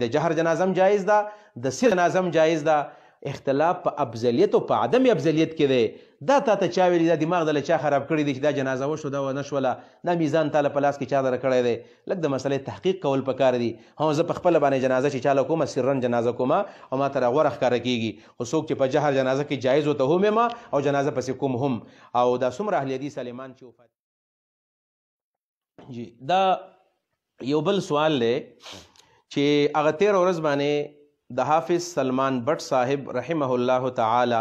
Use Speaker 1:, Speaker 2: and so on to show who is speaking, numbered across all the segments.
Speaker 1: د جهر جنازم جایز ده د سر جنازم جایز ده اختلاف په ابزلیت او په عدم ابزلیت کې دی دا تا ته چا ویلي دا دماغ دله چا خراب کړی دی چې دا جنازه وشو دا ونه شوله دا میزان تاله په لاس کې چا دره کړی دی لږ د مسلې تحقیق کول پکار دی هو زه په خپله باندې جنازه چې چاله کومه سرن جنازه کومه او ما ته راغوره ښکاره کېږي خو څوک چې په جهر جنازه کې جایز وته هم ما او جنازه پسې کوم هم او دا څومره اهل حدیث عالمان چې وفات جی دا یو بل سوال دی چې هغه تیر ورځ باندې د حافظ سلمان بټ صاحب رحمه الله تعالی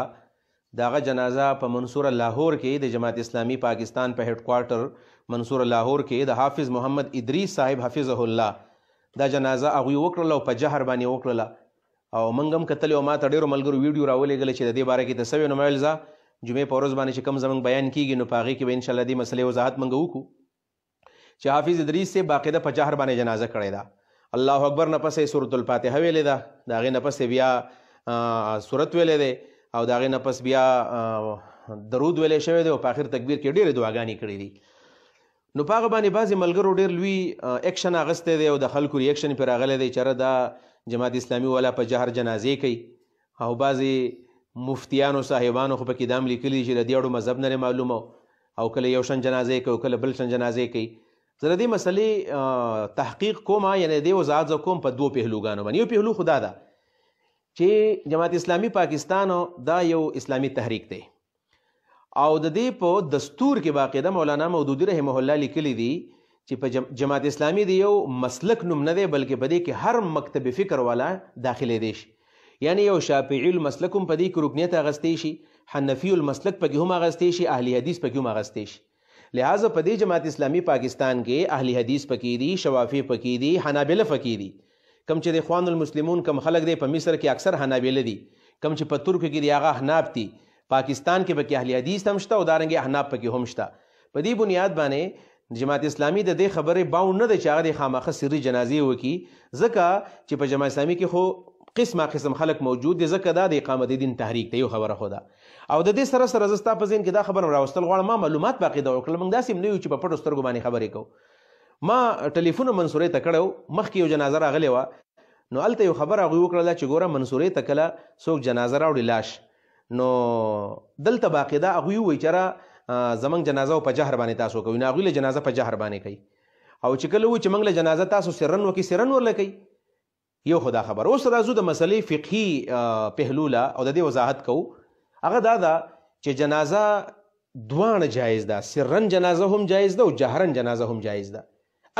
Speaker 1: داغه جنازه په منصور لاهور کې د جماعت اسلامی پاکستان په هډ کوارټر منصور لاهور کې د حافظ محمد ادریس صاحب حفظه الله دا جنازه هغه وکړل او په جهر باندې وکړل او منګم کتل او ما ته ډیرو ملګرو ویډیو راولېګل چې د دې باره کې تسوی نو مایل ځه جمعې په ورځ باندې چې کم زمنګ بیان کیږي نو پاغي کې به ان شاء الله دې مسلې وضاحت منګو کو چې حافظ ادریس سے باقاعده په جهر باندې جنازه کړې ده الله اکبر نه پسې سورۃ الفاتحه ویلې ده دا غي نه پسې بیا سورۃ ویلې ده او دا غي نه پس بیا درود ویلې شوی دی او په اخر تکبیر کې ډېرې دعاګانې کړې دي نو پاغه باندې بعضی ملګرو ډېر لوی اکشن اغسته دی او د خلکو ریاکشن پر اغلې دی چېر دا جماعت اسلامي ولا په جهر جنازې کوي او بعضی مفتیانو صاحبانو خو پکې دام لیکلي چې د دې اړو مذهب نه معلومه او کله یو شن جنازې کوي کله بل شن جنازې کوي زه دې مسلې تحقیق کوم یعنی دې وضاحت کوم په دوه پهلوګانو باندې یو پهلو خدا ده چې جماعت اسلامی پاکستان دا یو اسلامی تحریک دی او د دې په دستور کې باقاعده مولانا مودودی رحمه الله لیکلي دي چې په جماعت اسلامی دی یو مسلک نوم نه دی بلکې په دې کې هر مکتب فکر والا داخله دي شي یعنی یو شافعی المسلک هم په دې کې رکنیت اغستی شي حنفی المسلک پکې هم اغستی شي اهلی حدیث پکې هم اغستی شي لہٰذا په دې جماعت اسلامي پاکستان کې اهلی حدیث پکې دي شوافی پکې دي حنابله پکې دي کم چې د اخوان المسلمون کم خلک دی په مصر کې اکثر حنابله دي کم چې په ترک کې دی هغه حناب دي پاکستان کې پکې اهلی حدیث هم شته او دارنګه حناب پکې هم شته په دې بنیاد باندې جماعت اسلامی د دې خبرې باو نه د چاغه د خامخه سری جنازې وکي ځکه چې په جماعت اسلامی کې خو قسمه قسم خلک موجود دي ځکه دا د اقامت دین تحریک ته یو خبره خو ده او د دې سره سره زستا په ذهن کې دا خبره راوستل غواړم ما معلومات باقی دا وکړل موږ داسې نه یو چې په پټو سترګو باندې خبرې کوو ما ټلیفون منصورې ته کړو مخکې یو جنازه راغلی وه نو هلته یو خبره هغوی وکړله چې ګوره منصورې ته کله څوک جنازه راوړي لاش نو دلته باقی دا هغوی ووایي چېره زمونږ جنازه په جهر باندې تاسو کوي نو هغوی له جنازه په جهر باندې کوي او چې کله وو چې موږ له جنازه تاسو سرن وکړي سرن ورله کوي یو خدا خبر اوس راځو د مسلې فقهي پهلو لا او د دې وضاحت کو هغه دا ده چې جنازه دوان جایز ده سرن جنازه هم جایز ده او جهرن جنازه هم جایز ده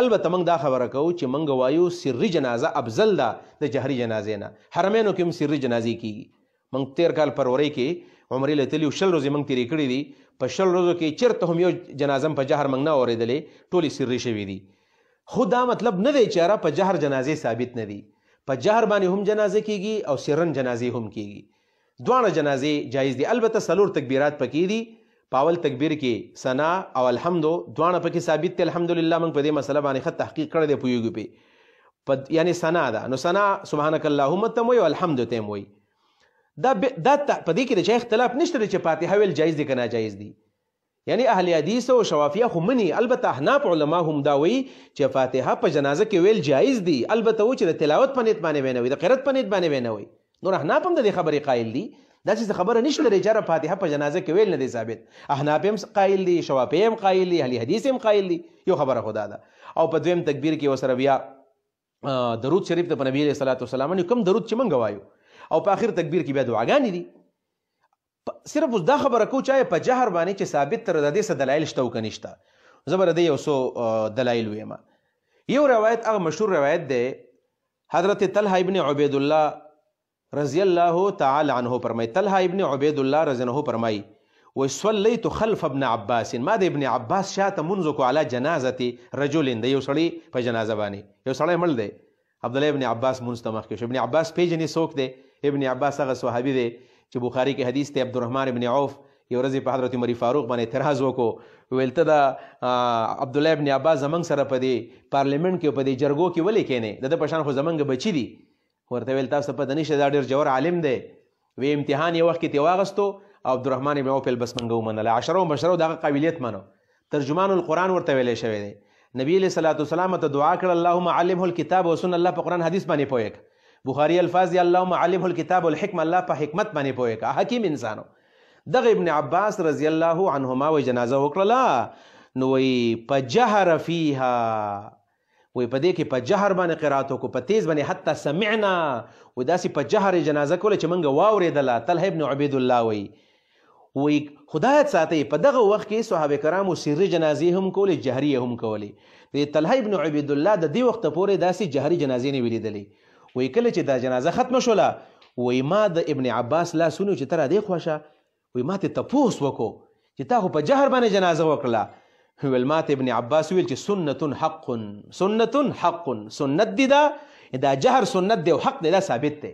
Speaker 1: البته موږ دا خبره کوو چې موږ وایو سری جنازه افضل ده د جهري جنازې نه حرمینو کې هم سری جنازې کیږي موږ تیر کال پرورې کې عمرې لتلی شل ورځې موږ تیرې کړې دي په شل ورځو کې چیرته هم یو جنازه په جهر موږ نه اورېدلې ټولې سري شوي دي خو دا مطلب نه دی چې هغه په جهر جنازې ثابت نه دي په جهر باندې هم جنازه کیږي او سرن جنازه هم کیږي دواړه جنازې جایز دي البته سلور تکبیرات پکې دي پاول تکبیر کې ثنا او الحمد دواړه پکې ثابت دي الحمدلله موږ په دې مسله باندې خط تحقیق کړی دی پویږي په پد یعنی ثنا ده نو ثنا سبحانك اللهم تم وي والحمد تم وي دا ب... دا په دې کې د اختلاف نشته چې فاتحه ویل جایز دي که ناجایز دي یعنی اهل حدیث او شوافیه خو مني البته احناف علما هم دا وی چې فاتحه په جنازه کې ویل جایز دي البته و چې د تلاوت په نیت باندې وینوي د قرات په نیت باندې وینوي نور احناف هم د دې خبرې قائل دي دا چې خبره نشته لري جره فاتحه په جنازه کې ویل نه دي ثابت احناف هم قائل دي شوافیه هم قائل دي اهل حدیث هم قائل دي یو خبره خدا ده او په دویم تکبیر کې وسره بیا درود شریف د نبی صلی الله علیه وسلم کوم درود چې منګ وایو او په اخر تکبیر کې بیا دعاګانې دي صرف اوس دا خبره کو چې په جهر باندې چې ثابت تر د دې څه دلایل شته او کنيشته زبر د یو سو دلایل ویما یو روایت هغه مشهور روایت دی حضرت طلحه ابن عبید الله رضی الله تعالی عنه فرمای طلحه ابن عبید الله رضی الله فرمای و صلیت خلف ابن عباس ما د ابن عباس شاته منځ کو علی جنازتی رجل دی یو سړی په جنازه باندې یو سړی مړ دی عبد الله ابن عباس منستمخ کې ابن عباس پیجنې سوک دی ابن عباس هغه صحابي دی چې بخاري کې حدیث ته عبدالرحمن ابن عوف یو ورځ په حضرت عمر فاروق باندې اعتراض وکړو ویل ته د عبد الله ابن عباس زمنګ سره په دې پارلیمنت کې په دې جرګو کې ولې کینې د په شان خو زمنګ بچی دی ورته ویل تاسو په دنيشه دا ډیر جوړ عالم دی وی امتحان یو وخت کې واغستو او عبدالرحمن ابن عوف بس منګو منل عشره او مشره دغه قابلیت منو ترجمان القرآن ورته ویل شوی دی نبی صلی الله علیه وسلم ته دعا کړ اللهم علمه الكتاب وسن الله په قرآن حدیث باندې پوهه بخاری الفاظ دی اللهم علم الكتاب والحکم الله په حکمت باندې پوهه حکیم انسانو دغه ابن عباس رضی الله عنهما و جنازه وکړه نو وی په جهر فیها وی په دې کې په جهر باندې قرات کو په تیز باندې حتی سمعنا و داسې په جهر جنازه کوله چې منګه واورېدله طلحه ابن عبید الله وی وی خدایت ساتي په دغه وخت کې صحابه کرامو سری جنازې هم کولې جهري هم کولې د طلحه ابن عبید الله د دې وخت پورې داسې جهري جنازې نه ویلیدلې وای کله چې دا جنازه ختم شوله وای ما د ابن عباس لاس ونیو چې ته را دې خوښه وای ما ته تپوس وکړو چې تا خو په جهر باندې جنازه وکړله ویل ماته ابن عباس ویل چې سنت حق سنت حق سنت دی دا دا جهر سنت دی او حق دی دا ثابت دی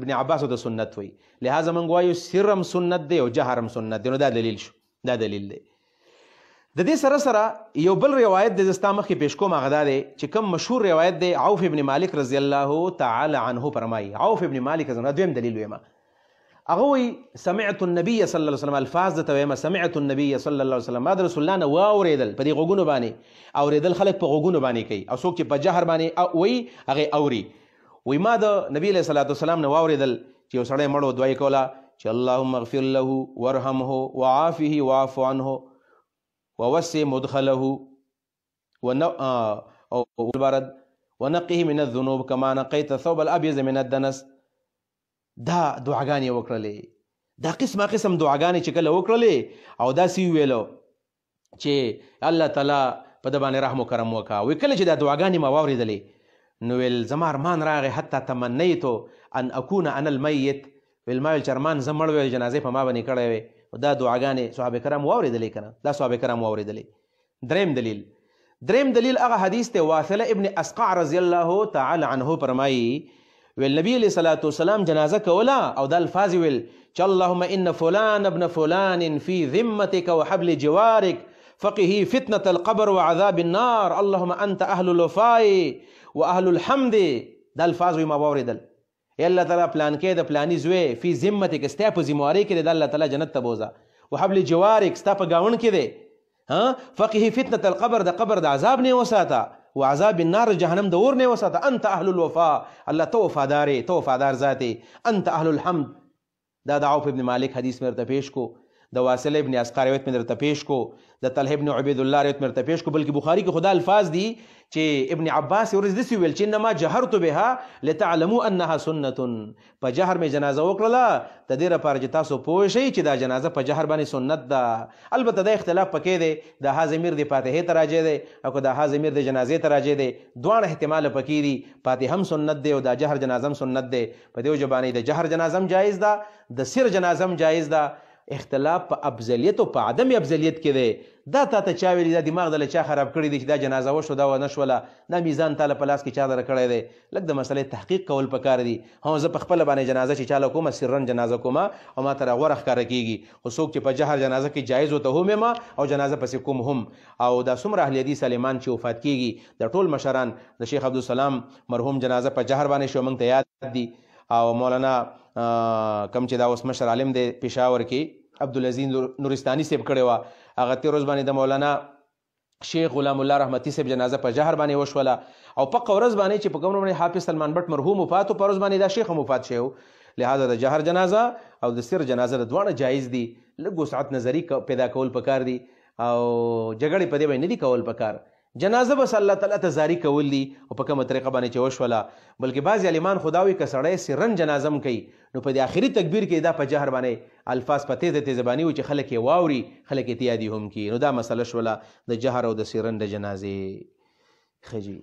Speaker 1: ابن عباس د سنت وی لہذا من غوايو سرم سنت دی او جهرم سنت دی نو دا دلیل شو دا دلیل دی د دې سره سره یو بل روایت د زستا مخې پیش کوم هغه دی چې کوم مشهور روایت دی عوف ابن مالک رضی الله تعالی عنه فرمایي عوف ابن مالک زنه دویم دلیل ویما هغه وی سمعت النبي صلی الله علیه وسلم الفاظ د تویما سمعت النبي صلی الله علیه وسلم ما د رسول الله نه واوریدل په دې غوګونو باندې اوریدل خلک په غوګونو باندې کوي او څوک چې په جهر باندې وی هغه اوري وی ما د نبی صلی الله علیه وسلم نه واوریدل چې یو سړی مړو دوی کوله چې اللهم اغفر له وارحمه وعافه واعف عنه ووسع مدخله ون او البرد ونقه من الذنوب كما نقيت الثوب الابيض من الدنس دا دعاګانې وکړلې دا قسمه قسم دعاګانې چې کله وکړلې او دا سی ویلو چې الله تعالی په د باندې رحم وکرم وکا وی کله چې دا دعاګانې ما واوریدلې نو ویل زما ارمان راغی حتی تمنیتو ان اکون انا المیت ویل ما ویل چې ارمان زه مړ ویل جنازې په ما باندې کړی وی دا دعاګانې صحابه کرام واوریدلې کنه دا صحابه کرام واوریدلې دریم دلیل دریم دلیل هغه حدیث ته واثله ابن اسقع رضی الله تعالی عنه فرمایي ویل نبی علیہ الصلوۃ والسلام جنازه کولا او د الفاظ ویل چې اللهم ان فلان ابن فلان فی ذمتك وحبل جوارك فقه فتنة القبر وعذاب النار اللهم انت اهل الوفاء واهل الحمد د الفاظ ما واوریدل يلا الله تعالی پلان کې د پلاني زوی فی ذمتک ستا په ذمہواری کې د الله تعالی جنت ته بوزا وحبل جوارك ستا په گاون کې دی ها فقه فتنه القبر د قبر د عذاب نه وساته وعذاب النار جهنم د اور نه وساته انت اهل الوفاء الله تو وفادار تو وفادار ذاتي انت اهل الحمد دا دعو عوف ابن مالک حدیث مرته پیش کو د واصل ابن اسقر روایت مې درته پیش کو د طلحه ابن عبید الله روایت مې درته پیش کو بلکې بخاری کې خدا الفاظ دي چې ابن عباس ورز دسی ویل چې انما جهرت بها لتعلموا انها سنه په جهر مې جنازه وکړه د دې لپاره چې تاسو پوه شئ چې دا جنازه په جهر باندې سنت ده البته د اختلاف پکې دی د ها ضمیر د فاتحه ته راځي دی او د ها ضمیر د جنازې ته راځي دی دوه احتمال پکې دي فاتحه هم سنت دی او د جهر جنازه هم سنت دی په دې وجه باندې د جهر جنازه هم جایز ده د سر جنازه هم جایز ده اختلاف په افضلیت او په عدم افضلیت کې دی دا تا ته چا ویلي دا دماغ د چا خراب کړی دی چې دا جنازه وشو دا ونه شوله دا میزان تاله په لاس کې چا در کړی دی لږ د مسلې تحقیق کول پکار دی هم زه په خپله باندې جنازه چې چاله کومه سرن جنازه کومه او ما ته راغوره ښکاره کېږي خو څوک چې په جهر جنازه کې جایز وته هم ما او جنازه پسې کوم هم او دا څومره اهل حدیث عالمان چې وفات کېږي د ټول مشران د شیخ عبدالسلام مرحوم جنازه په جهر باندې شو موږ ته یاد دي او مولانا کم چې دا اوس مشر عالم دی پېښور کې عبدالعزیز نورستاني صاحب کړی وه هغه تېر ورځ باندې د مولانا شیخ غلام الله رحمتي صاحب جنازه په جهر باندې وشوله او په قورز باندې چې په کوم باندې حافظ سلمان بټ مرحوم وفات او پروز باندې دا شیخ هم وفات شوی لہذا د جهر جنازه او د سر جنازه د دواړه جایز دي لږ وسعت نظری پیدا کول پکار دي او جګړې په دې باندې نه دي کول پکار جنازه بس الله تعالی ته زاری کول دي او په کومه طریقه باندې چې وشوله بلکې بعض عالمان خداوي که سړی سرن جنازم کوي نو په دې آخري تکبیر کې دا په جهر باندې الفاظ په تیزه تیزه باندې و چې خلک یې واوري خلک یې تیادي هم کي نو دا مسله شوله د جهر او د سرن د جنازې خجي